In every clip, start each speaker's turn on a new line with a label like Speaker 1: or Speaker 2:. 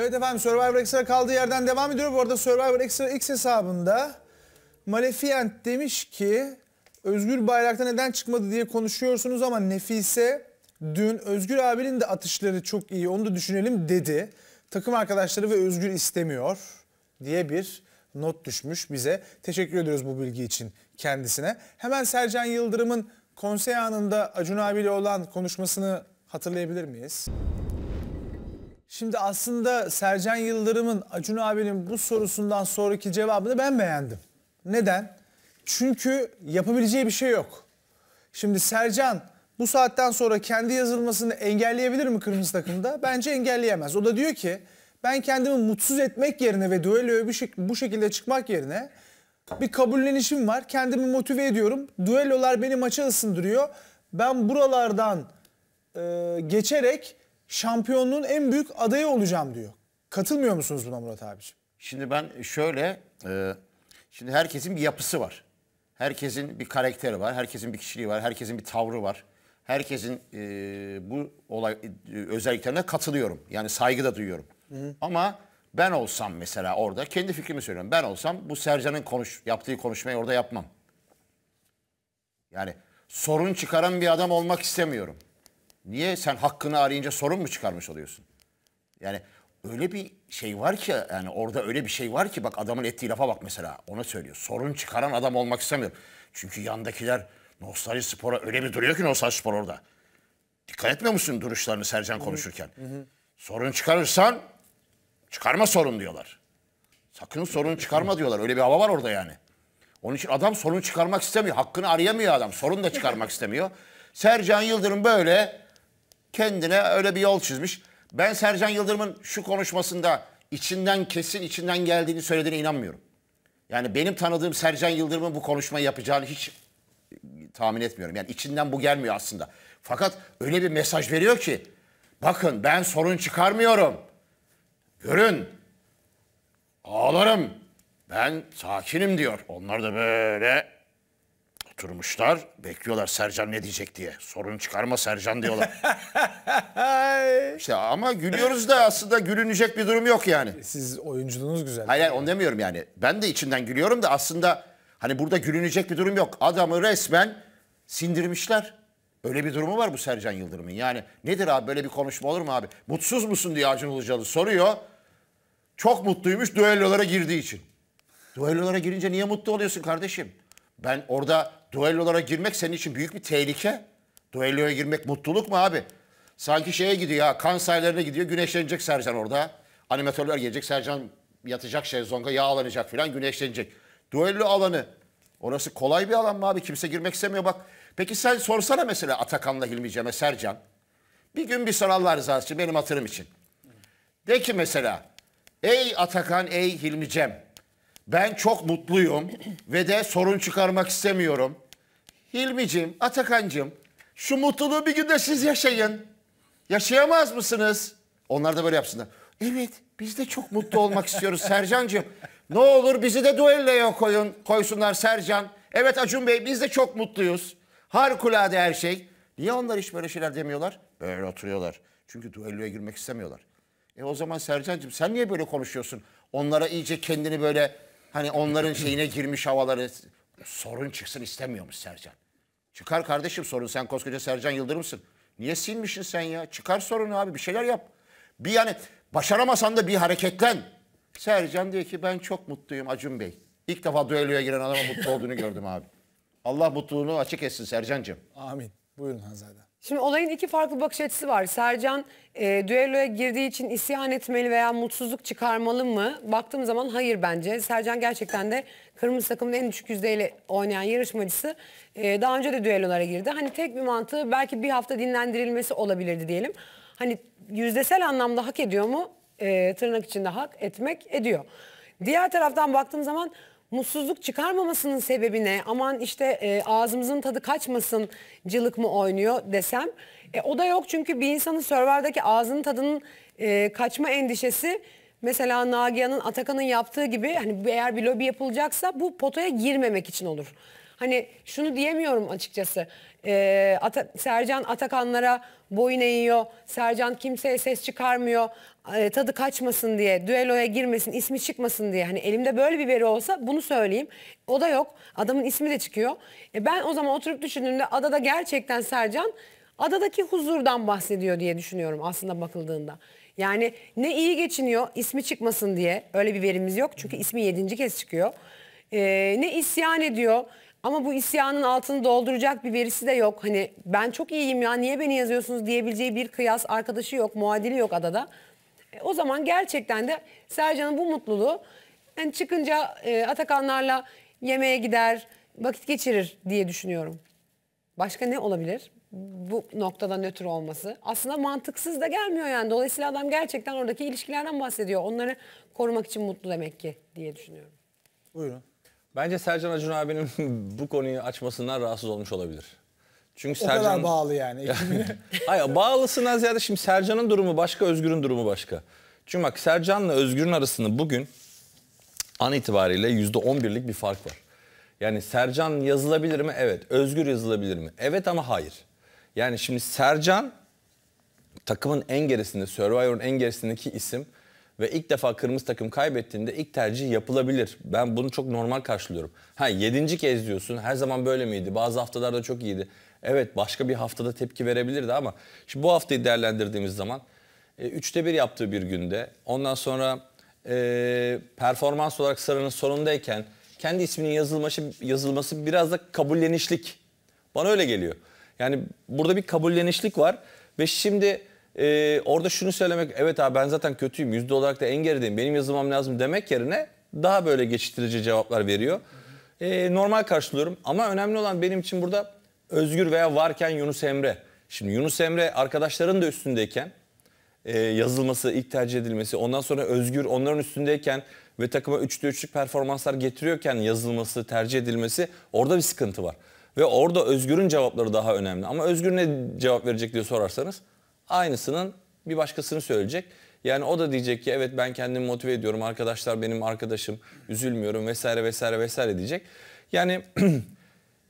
Speaker 1: Evet efendim Survivor Extra kaldığı yerden devam ediyor. Bu arada Survivor Extra X hesabında Maleficent demiş ki Özgür Bayrak'ta neden çıkmadı diye konuşuyorsunuz ama Nefise dün Özgür abinin de atışları çok iyi onu da düşünelim dedi. Takım arkadaşları ve Özgür istemiyor diye bir not düşmüş bize. Teşekkür ediyoruz bu bilgi için kendisine. Hemen Sercan Yıldırım'ın konsey anında Acun abiyle olan konuşmasını hatırlayabilir miyiz? Şimdi aslında Sercan Yıldırım'ın Acun abinin bu sorusundan sonraki cevabını ben beğendim. Neden? Çünkü yapabileceği bir şey yok. Şimdi Sercan bu saatten sonra kendi yazılmasını engelleyebilir mi kırmızı takımda? Bence engelleyemez. O da diyor ki ben kendimi mutsuz etmek yerine ve düelloya bu şekilde çıkmak yerine bir kabullenişim var. Kendimi motive ediyorum. Düellolar beni maça ısındırıyor. Ben buralardan e, geçerek şampiyonluğun en büyük adayı olacağım diyor. Katılmıyor musunuz buna Murat abiciğim?
Speaker 2: Şimdi ben şöyle, e, şimdi herkesin bir yapısı var. Herkesin bir karakteri var, herkesin bir kişiliği var, herkesin bir tavrı var. Herkesin e, bu olay e, özelliklerine katılıyorum. Yani saygı da duyuyorum. Hı hı. Ama ben olsam mesela orada kendi fikrimi söylüyorum. Ben olsam bu Sercan'ın konuş, yaptığı konuşmayı orada yapmam. Yani sorun çıkaran bir adam olmak istemiyorum. Niye sen hakkını arayınca sorun mu çıkarmış oluyorsun? Yani öyle bir şey var ki yani orada öyle bir şey var ki bak adamın ettiği lafa bak mesela ona söylüyor. Sorun çıkaran adam olmak istemiyorum. Çünkü yandakiler Nostalji Spor'a öyle bir duruyor ki Nostalji Spor orada. Dikkat etmiyor musun duruşlarını Sercan konuşurken? Hı hı. Sorun çıkarırsan çıkarma sorun diyorlar. Sakın sorun çıkarma diyorlar. Öyle bir hava var orada yani. Onun için adam sorun çıkarmak istemiyor. Hakkını arayamıyor adam. Sorun da çıkarmak istemiyor. Sercan Yıldırım böyle kendine öyle bir yol çizmiş. Ben Sercan Yıldırım'ın şu konuşmasında içinden kesin içinden geldiğini söylediğine inanmıyorum. Yani benim tanıdığım Sercan Yıldırım'ın bu konuşmayı yapacağını hiç e, tahmin etmiyorum. Yani içinden bu gelmiyor aslında. Fakat öyle bir mesaj veriyor ki bakın ben sorun çıkarmıyorum. Görün ağlarım ben sakinim diyor. Onlar da böyle Durmuşlar, bekliyorlar Sercan ne diyecek diye. Sorun çıkarma Sercan diyorlar. İşte ama gülüyoruz da aslında gülünecek bir durum yok yani. Siz oyunculuğunuz güzel. Hayır, hayır onu demiyorum yani. Ben de içinden gülüyorum da aslında hani burada gülünecek bir durum yok. Adamı resmen sindirmişler. Öyle bir durumu var bu Sercan Yıldırım'ın. Yani nedir abi böyle bir konuşma olur mu abi? Mutsuz musun diye Acun Ilıcalı soruyor. Çok mutluymuş düellolara girdiği için. Duellolara girince niye mutlu oluyorsun kardeşim? Ben orada duellolara girmek senin için büyük bir tehlike. Duelloya girmek mutluluk mu abi? Sanki şeye gidiyor ya kan sahillerine gidiyor güneşlenecek Sercan orada. Animatörler gelecek Sercan yatacak şezlonga yağlanacak filan güneşlenecek. Duello alanı orası kolay bir alan mı abi kimse girmek istemiyor bak. Peki sen sorsana mesela Atakan'la Hilmi Cem'e Sercan. Bir gün bir sor Allah rızası için benim hatırım için. De ki mesela ey Atakan ey Hilmi Cem ben çok mutluyum ve de sorun çıkarmak istemiyorum. Hilmi'cim, Atakan'cım şu mutluluğu bir günde siz yaşayın. Yaşayamaz mısınız? Onlar da böyle yapsınlar. Evet biz de çok mutlu olmak istiyoruz Sercan'cığım. Ne olur bizi de duelloya koyun, koysunlar Sercan. Evet Acun Bey biz de çok mutluyuz. Harikulade her şey. Niye onlar hiç böyle şeyler demiyorlar? Böyle oturuyorlar. Çünkü duelloya girmek istemiyorlar. E o zaman Sercan'cığım sen niye böyle konuşuyorsun? Onlara iyice kendini böyle Hani onların şeyine girmiş havaları. Sorun çıksın istemiyor istemiyormuş Sercan. Çıkar kardeşim sorun. Sen koskoca Sercan Yıldırım'sın. Niye silmişsin sen ya? Çıkar sorunu abi bir şeyler yap. Bir yani başaramasan da bir hareketlen. Sercan diyor ki ben çok mutluyum Acun Bey. İlk defa düelloya giren adama mutlu olduğunu gördüm abi. Allah mutluluğunu açık etsin Sercan'cığım. Amin. Buyurun Hanzade.
Speaker 3: Şimdi olayın iki farklı bakış açısı var. Sercan e, düelloya girdiği için isyan etmeli veya mutsuzluk çıkarmalı mı? Baktığım zaman hayır bence. Sercan gerçekten de kırmızı takımın en düşük yüzdeyle oynayan yarışmacısı. E, daha önce de düellolara girdi. Hani tek bir mantığı belki bir hafta dinlendirilmesi olabilirdi diyelim. Hani yüzdesel anlamda hak ediyor mu? E, tırnak içinde hak etmek ediyor. Diğer taraftan baktığım zaman mutsuzluk çıkarmamasının sebebi ne? Aman işte e, ağzımızın tadı kaçmasın cılık mı oynuyor desem. E, o da yok çünkü bir insanın Survivor'daki ağzının tadının e, kaçma endişesi mesela Nagihan'ın Atakan'ın yaptığı gibi hani eğer bir lobi yapılacaksa bu potaya girmemek için olur. Hani şunu diyemiyorum açıkçası. Ee, Ata Sercan Atakanlara boyun eğiyor. Sercan kimseye ses çıkarmıyor. E, tadı kaçmasın diye, düelloya girmesin, ismi çıkmasın diye. Hani elimde böyle bir veri olsa bunu söyleyeyim. O da yok. Adamın ismi de çıkıyor. E, ben o zaman oturup düşündüğümde adada gerçekten Sercan adadaki huzurdan bahsediyor diye düşünüyorum aslında bakıldığında. Yani ne iyi geçiniyor ismi çıkmasın diye öyle bir verimiz yok. Çünkü ismi yedinci kez çıkıyor. E, ne isyan ediyor ama bu isyanın altını dolduracak bir verisi de yok. Hani ben çok iyiyim ya niye beni yazıyorsunuz diyebileceği bir kıyas arkadaşı yok muadili yok adada. E, o zaman gerçekten de Sercan'ın bu mutluluğu yani çıkınca e, Atakanlarla yemeğe gider, vakit geçirir diye düşünüyorum. Başka ne olabilir? Bu noktada nötr olması. Aslında mantıksız da gelmiyor yani. Dolayısıyla adam gerçekten oradaki ilişkilerden bahsediyor. Onları korumak için mutlu demek ki diye düşünüyorum.
Speaker 1: Buyurun.
Speaker 4: Bence Sercan Acun abinin bu konuyu açmasından rahatsız olmuş olabilir. Çünkü o Sercan... kadar bağlı
Speaker 1: yani ekibine.
Speaker 4: Hayır bağlısına ziyade şimdi Sercan'ın durumu başka, Özgür'ün durumu başka. Çünkü bak Sercan'la Özgür'ün arasında bugün an itibariyle %11'lik bir fark var. Yani Sercan yazılabilir mi? Evet. Özgür yazılabilir mi? Evet ama hayır. Yani şimdi Sercan takımın en gerisinde, Survivor'un en gerisindeki isim ve ilk defa kırmızı takım kaybettiğinde ilk tercih yapılabilir. Ben bunu çok normal karşılıyorum. Ha yedinci kez diyorsun her zaman böyle miydi? Bazı haftalarda çok iyiydi. Evet başka bir haftada tepki verebilirdi ama şimdi bu haftayı değerlendirdiğimiz zaman e, üçte bir yaptığı bir günde ondan sonra e, performans olarak sıranın sonundayken kendi isminin yazılması, yazılması biraz da kabullenişlik. Bana öyle geliyor. Yani burada bir kabullenişlik var ve şimdi e, orada şunu söylemek evet abi ben zaten kötüyüm yüzde olarak da en gerideyim benim yazılmam lazım demek yerine daha böyle geçiştirici cevaplar veriyor. E, normal karşılıyorum ama önemli olan benim için burada Özgür veya varken Yunus Emre. Şimdi Yunus Emre arkadaşların da üstündeyken e, yazılması, ilk tercih edilmesi, ondan sonra Özgür onların üstündeyken ve takıma 3'te 3'lük performanslar getiriyorken yazılması, tercih edilmesi orada bir sıkıntı var. Ve orada Özgür'ün cevapları daha önemli. Ama Özgür ne cevap verecek diye sorarsanız aynısının bir başkasını söyleyecek. Yani o da diyecek ki evet ben kendimi motive ediyorum, arkadaşlar benim arkadaşım, üzülmüyorum vesaire vesaire vesaire diyecek. Yani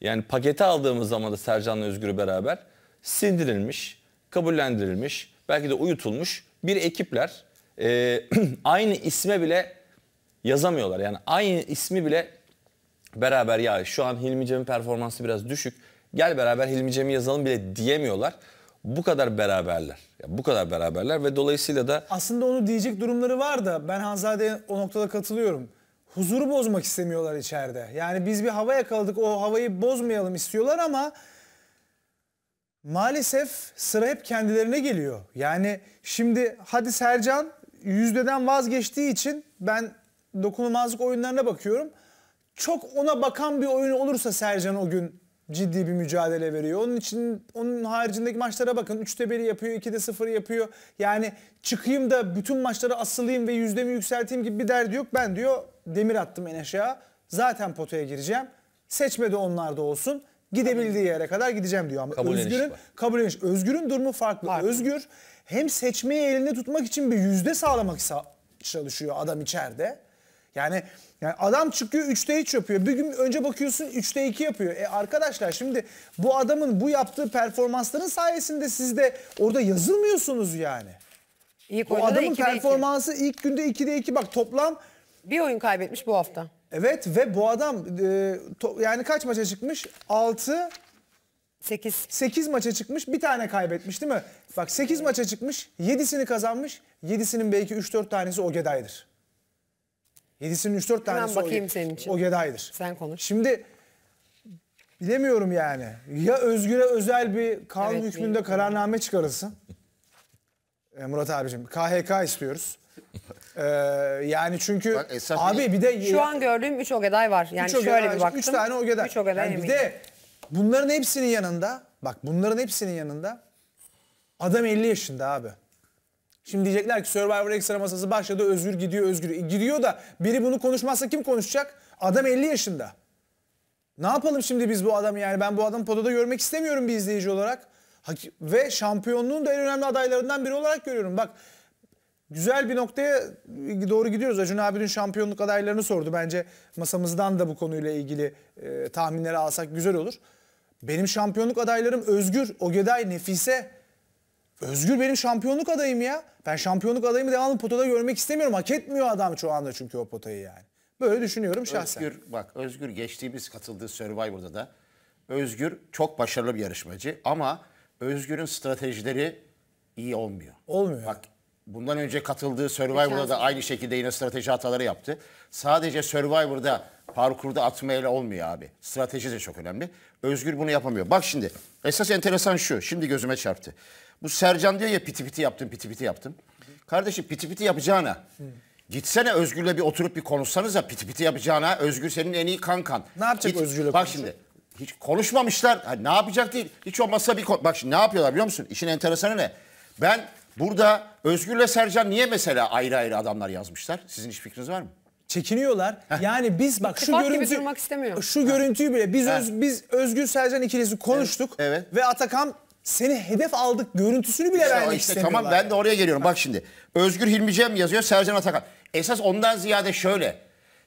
Speaker 4: Yani paketi aldığımız zaman da Sercan'la Özgür'ü beraber sindirilmiş, kabullendirilmiş, belki de uyutulmuş bir ekipler e, aynı isme bile yazamıyorlar. Yani aynı ismi bile beraber ya şu an Hilmi Cem'in performansı biraz düşük. Gel beraber Hilmi Cem'i yazalım bile diyemiyorlar. Bu kadar beraberler. Yani bu kadar beraberler ve dolayısıyla da...
Speaker 1: Aslında onu diyecek durumları var da ben Hanzade'ye o noktada katılıyorum huzuru bozmak istemiyorlar içeride. Yani biz bir hava yakaladık o havayı bozmayalım istiyorlar ama maalesef sıra hep kendilerine geliyor. Yani şimdi hadi Sercan yüzdeden vazgeçtiği için ben dokunulmazlık oyunlarına bakıyorum. Çok ona bakan bir oyun olursa Sercan o gün ciddi bir mücadele veriyor. Onun için onun haricindeki maçlara bakın. 3'te 1'i yapıyor, 2'de 0'ı yapıyor. Yani çıkayım da bütün maçlara asılayım ve yüzdemi yükselteyim gibi bir derdi yok. Ben diyor demir attım en aşağı. Zaten potaya gireceğim. Seçmedi onlar da olsun. Gidebildiği yere kadar gideceğim diyor ama Kabulleniş Özgür'ün kabul kabulleniş. Özgür'ün durumu farklı. Farklı. Özgür hem seçmeyi elinde tutmak için bir yüzde sağlamak sa- çalışıyor adam içeride. Yani yani adam çıkıyor 3'te hiç yapıyor. Bir gün önce bakıyorsun 3'te 2 yapıyor. E arkadaşlar şimdi bu adamın bu yaptığı performansların sayesinde siz de orada yazılmıyorsunuz yani. İlk Bu adamın ikide iki. performansı ilk günde 2'de 2 bak toplam bir oyun kaybetmiş bu hafta. Evet ve bu adam e, to, yani kaç maça çıkmış? 6 8 8 maça çıkmış. Bir tane kaybetmiş değil mi? Bak 8 maça çıkmış. 7'sini kazanmış. 7'sinin belki 3-4 tanesi Ogeday'dır. 7'sinin 3-4 tanesi Hemen bakayım Oge, senin için. Ogeday'dır. Sen konuş. Şimdi bilemiyorum yani. Ya Özgür'e özel bir kanun evet, hükmünde kararname çıkarılsın. E, Murat abicim KHK istiyoruz. Ee, yani çünkü Bak, abi bir de... Şu an
Speaker 3: gördüğüm 3 Ogeday var. Yani üç şöyle ogeday, bir baktım. 3
Speaker 1: tane Ogeday. 3 Ogeday yani Bir de bunların hepsinin yanında bak bunların hepsinin yanında adam 50 yaşında abi. Şimdi diyecekler ki Survivor Extra masası başladı Özgür gidiyor Özgür. E, gidiyor da biri bunu konuşmazsa kim konuşacak? Adam 50 yaşında. Ne yapalım şimdi biz bu adamı yani ben bu adamı podada görmek istemiyorum bir izleyici olarak. Ve şampiyonluğun da en önemli adaylarından biri olarak görüyorum. Bak Güzel bir noktaya e, doğru gidiyoruz. Acun abi şampiyonluk adaylarını sordu. Bence masamızdan da bu konuyla ilgili e, tahminleri alsak güzel olur. Benim şampiyonluk adaylarım Özgür, Ogeday, Nefise. Özgür benim şampiyonluk adayım ya. Ben şampiyonluk adayımı devamlı potada görmek istemiyorum. Hak etmiyor adam şu anda çünkü o potayı yani. Böyle
Speaker 2: düşünüyorum şahsen. Özgür bak Özgür geçtiğimiz katıldığı Survivor'da da Özgür çok başarılı bir yarışmacı ama Özgür'ün stratejileri iyi olmuyor. Olmuyor. Bak bundan önce katıldığı Survivor'da da aynı şekilde yine strateji hataları yaptı. Sadece Survivor'da parkurda atmayla olmuyor abi. Strateji de çok önemli. Özgür bunu yapamıyor. Bak şimdi esas enteresan şu. Şimdi gözüme çarptı. Bu Sercan diyor ya piti piti yaptım piti piti yaptım. Kardeşim piti piti yapacağına gitsene Özgür'le bir oturup bir konuşsanıza piti piti yapacağına Özgür senin en iyi kankan. Ne yapacak Git, Özgür'le Bak konuşur? şimdi hiç konuşmamışlar. Hani ne yapacak değil. Hiç olmazsa bir bak şimdi ne yapıyorlar biliyor musun? İşin enteresanı ne? Ben Burada Özgür'le Sercan niye mesela ayrı ayrı adamlar yazmışlar? Sizin hiç fikriniz var mı? çekiniyorlar. Heh. Yani biz bak İttifak şu görüntü
Speaker 3: durmak istemiyor.
Speaker 1: Şu görüntüyü bile biz öz, biz Özgür Sercan ikilisi konuştuk evet. Evet. ve Atakan seni hedef aldık görüntüsünü bile işte vermek işte, Tamam ben
Speaker 2: de oraya geliyorum. Bak şimdi Özgür Hilmi Cem yazıyor Sercan Atakan. Esas ondan ziyade şöyle.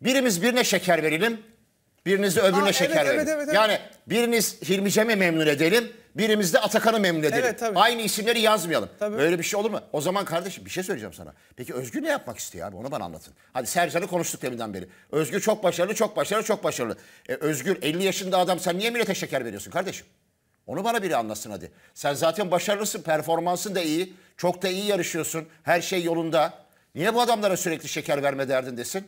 Speaker 2: Birimiz birine şeker verelim. Biriniz de öbürüne Aa, şeker evet, verin. Evet, evet, evet. Yani biriniz Hilmi Cem'i memnun edelim birimizde Atakan'ı memnun edelim. Evet, tabii. Aynı isimleri yazmayalım. Tabii. Böyle bir şey olur mu? O zaman kardeşim bir şey söyleyeceğim sana. Peki Özgür ne yapmak istiyor abi? Onu bana anlatın. Hadi Sercan'ı konuştuk deminden beri. Özgür çok başarılı, çok başarılı, çok başarılı. E, Özgür 50 yaşında adam sen niye millete şeker veriyorsun kardeşim? Onu bana biri anlasın hadi. Sen zaten başarılısın, performansın da iyi. Çok da iyi yarışıyorsun. Her şey yolunda. Niye bu adamlara sürekli şeker verme derdindesin?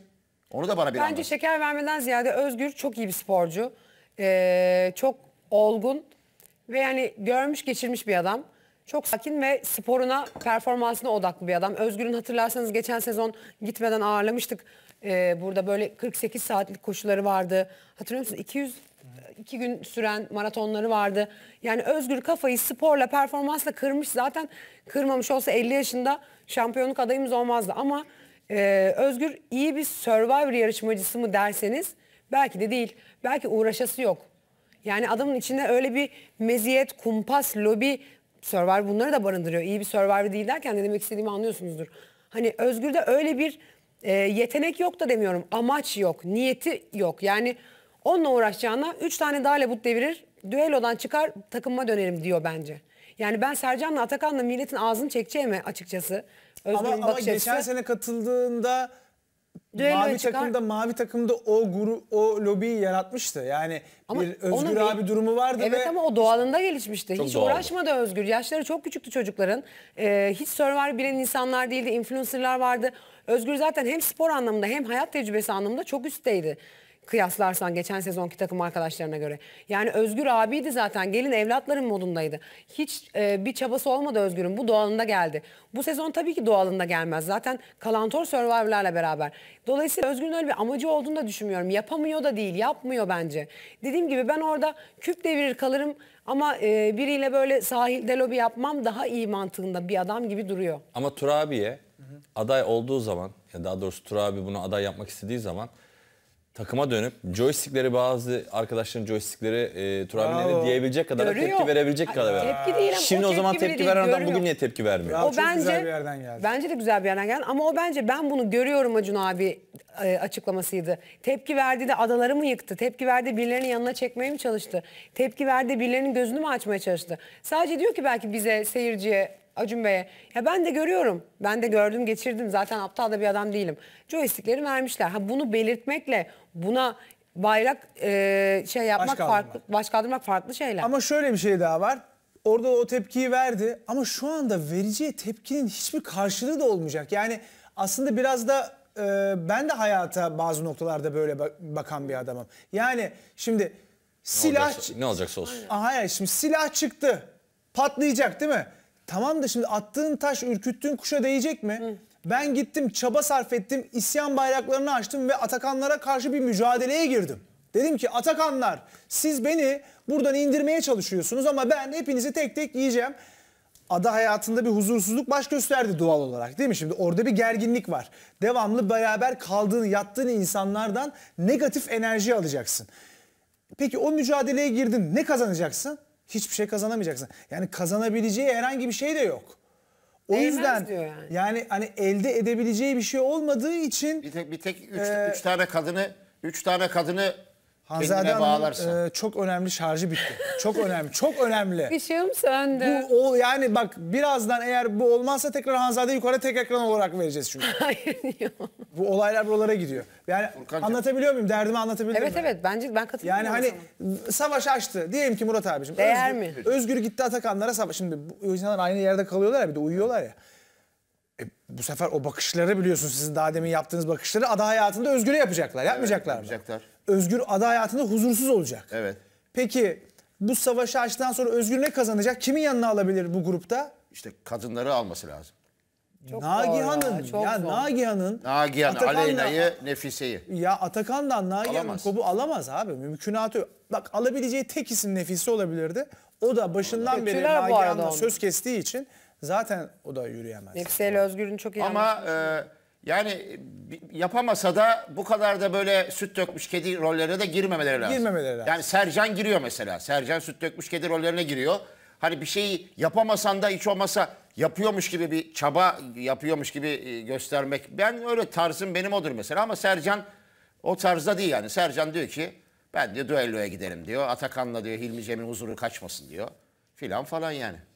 Speaker 2: Onu da bana bir Bence anlasın.
Speaker 3: şeker vermeden ziyade Özgür çok iyi bir sporcu. Ee, çok olgun ve yani görmüş geçirmiş bir adam. Çok sakin ve sporuna, performansına odaklı bir adam. Özgür'ün hatırlarsanız geçen sezon gitmeden ağırlamıştık. Ee, burada böyle 48 saatlik koşuları vardı. Hatırlıyor musunuz? 200 iki gün süren maratonları vardı. Yani Özgür kafayı sporla, performansla kırmış. Zaten kırmamış olsa 50 yaşında şampiyonluk adayımız olmazdı. Ama e, Özgür iyi bir Survivor yarışmacısı mı derseniz belki de değil. Belki uğraşası yok. Yani adamın içinde öyle bir meziyet, kumpas, lobi, Survivor bunları da barındırıyor. İyi bir Survivor değil derken ne demek istediğimi anlıyorsunuzdur. Hani Özgür'de öyle bir e, yetenek yok da demiyorum. Amaç yok, niyeti yok. Yani onunla uğraşacağına 3 tane daha lebut devirir, düellodan çıkar takımma dönerim diyor bence. Yani ben Sercan'la Atakan'la milletin ağzını çekeceğime açıkçası. Özgür'ün ama, ama geçen
Speaker 1: sene katıldığında
Speaker 3: Düelloya mavi çıkar. takımda
Speaker 1: mavi takımda o guru o lobiyi yaratmıştı. Yani ama bir Özgür abi
Speaker 3: bir, durumu vardı evet ve ama o doğalında gelişmişti. Hiç doğaldı. uğraşmadı Özgür. Yaşları çok küçüktü çocukların. Ee, hiç Survivor bilen insanlar değildi. Influencerlar vardı. Özgür zaten hem spor anlamında hem hayat tecrübesi anlamında çok üstteydi kıyaslarsan geçen sezonki takım arkadaşlarına göre. Yani Özgür abiydi zaten. Gelin evlatların modundaydı. Hiç e, bir çabası olmadı Özgür'ün. Bu doğalında geldi. Bu sezon tabii ki doğalında gelmez. Zaten kalantor survivorlarla beraber. Dolayısıyla Özgür'ün öyle bir amacı olduğunu da düşünmüyorum. Yapamıyor da değil. Yapmıyor bence. Dediğim gibi ben orada küp devirir kalırım. Ama e, biriyle böyle sahilde lobi yapmam daha iyi mantığında bir adam gibi duruyor.
Speaker 4: Ama Turabi'ye aday olduğu zaman ya daha doğrusu Turabi bunu aday yapmak istediği zaman takıma dönüp joystickleri bazı arkadaşların joystickleri e, Turan diyebilecek kadar Görüyor. tepki verebilecek kadar verdi. Tepki değil ama Şimdi o, o zaman tepki, tepki veren adam bugün niye tepki vermiyor? Ya, o bence güzel bir yerden geldi.
Speaker 3: Bence de güzel bir yerden geldi ama o bence ben bunu görüyorum Acun abi e, açıklamasıydı. Tepki verdi de adaları mı yıktı? Tepki verdi birilerinin yanına çekmeye mi çalıştı? Tepki verdi birilerinin gözünü mü açmaya çalıştı? Sadece diyor ki belki bize seyirciye Acun Bey'e. Ya ben de görüyorum. Ben de gördüm geçirdim. Zaten aptal da bir adam değilim. Joystickleri vermişler. Ha bunu belirtmekle buna bayrak e, şey yapmak farklı baş kaldırmak farklı şeyler. Ama
Speaker 1: şöyle bir şey daha var. Orada
Speaker 3: o tepkiyi
Speaker 1: verdi ama şu anda vereceği tepkinin hiçbir karşılığı da olmayacak. Yani aslında biraz da e, ben de hayata bazı noktalarda böyle bakan bir adamım. Yani şimdi silah ne olacaksa,
Speaker 4: ne olacaksa olsun.
Speaker 1: Hayır şimdi silah çıktı. Patlayacak değil mi? Tamam da şimdi attığın taş ürküttüğün kuşa değecek mi? Hı. Ben gittim çaba sarf ettim. isyan bayraklarını açtım ve Atakanlara karşı bir mücadeleye girdim. Dedim ki Atakanlar siz beni buradan indirmeye çalışıyorsunuz ama ben hepinizi tek tek yiyeceğim. Ada hayatında bir huzursuzluk baş gösterdi doğal olarak değil mi şimdi? Orada bir gerginlik var. Devamlı beraber kaldığın, yattığın insanlardan negatif enerji alacaksın. Peki o mücadeleye girdin ne kazanacaksın? hiçbir şey kazanamayacaksın. Yani kazanabileceği herhangi bir şey de yok.
Speaker 3: O Değmez yüzden yani.
Speaker 1: yani hani elde edebileceği bir şey
Speaker 2: olmadığı için bir tek bir tek üç, e, üç tane kadını üç tane kadını Hanzade Hanım'ın e, çok önemli şarjı bitti. Çok önemli, çok önemli.
Speaker 3: Işığım şey söndü. Bu,
Speaker 1: o, yani bak birazdan eğer bu olmazsa tekrar Hanzade yukarı tek ekran olarak vereceğiz çünkü. Hayır yok. Bu olaylar buralara gidiyor. Yani Furkan anlatabiliyor muyum? Derdimi anlatabildim Evet mi?
Speaker 3: evet bence ben
Speaker 1: katılıyorum. Yani hani savaş açtı. Diyelim ki Murat abicim. Değer Özgür, mi? Özgür gitti Atakanlara savaş. Şimdi bu insanlar aynı yerde kalıyorlar ya bir de uyuyorlar ya. E, bu sefer o bakışları biliyorsun sizin daha demin yaptığınız bakışları ada hayatında Özgür'e yapacaklar. Yapmayacaklar evet, mı? Yapacaklar. Özgür ada hayatında huzursuz olacak. Evet. Peki bu savaşı açtıktan sonra Özgür ne kazanacak? Kimin yanına alabilir
Speaker 2: bu grupta? İşte kadınları alması lazım. Nagihan'ın ya,
Speaker 1: Nagihan'ın
Speaker 2: Nagihan, Aleyna'yı, Nefise'yi.
Speaker 1: Ya Atakan'dan Nagihan'ın kobu alamaz abi. Mümkünatı yok. Bak alabileceği tek isim Nefise olabilirdi. O da başından beri Nagihan'la söz kestiği için zaten o da yürüyemez.
Speaker 3: Nefise ile Özgür'ün çok iyi Ama e, yani
Speaker 2: e, yapamasa da bu kadar da böyle süt dökmüş kedi rollere de girmemeleri lazım. Girmemeleri lazım. Yani Sercan giriyor mesela. Sercan süt dökmüş kedi rollerine giriyor. Hani bir şeyi yapamasan da hiç olmasa yapıyormuş gibi bir çaba yapıyormuş gibi e, göstermek. Ben öyle tarzım benim odur mesela ama Sercan o tarzda değil yani. Sercan diyor ki ben diyor düelloya gidelim diyor. Atakan'la diyor Hilmi Cem'in huzuru kaçmasın diyor. Filan falan yani.